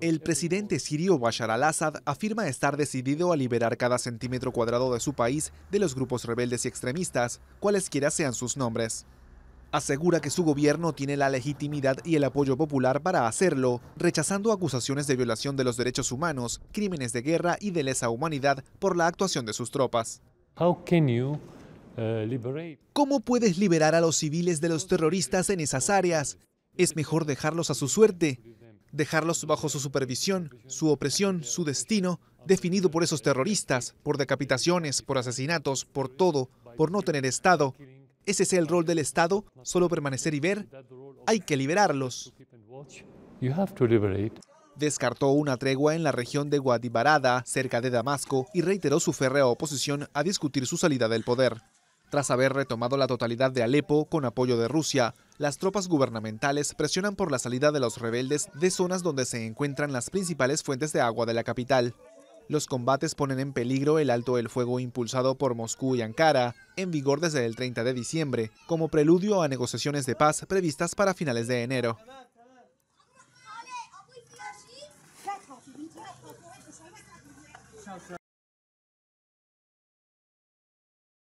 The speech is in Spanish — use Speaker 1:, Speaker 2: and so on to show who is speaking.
Speaker 1: El presidente sirio Bashar al-Assad afirma estar decidido a liberar cada centímetro cuadrado de su país de los grupos rebeldes y extremistas, cualesquiera sean sus nombres. Asegura que su gobierno tiene la legitimidad y el apoyo popular para hacerlo, rechazando acusaciones de violación de los derechos humanos, crímenes de guerra y de lesa humanidad por la actuación de sus tropas. Uh, ¿Cómo puedes liberar a los civiles de los terroristas en esas áreas es mejor dejarlos a su suerte, dejarlos bajo su supervisión, su opresión, su destino, definido por esos terroristas, por decapitaciones, por asesinatos, por todo, por no tener Estado. ¿Ese es el rol del Estado? ¿Solo permanecer y ver? Hay que liberarlos. Descartó una tregua en la región de Guadibarada, cerca de Damasco, y reiteró su férrea oposición a discutir su salida del poder. Tras haber retomado la totalidad de Alepo con apoyo de Rusia, las tropas gubernamentales presionan por la salida de los rebeldes de zonas donde se encuentran las principales fuentes de agua de la capital. Los combates ponen en peligro el alto del fuego impulsado por Moscú y Ankara, en vigor desde el 30 de diciembre, como preludio a negociaciones de paz previstas para finales de enero.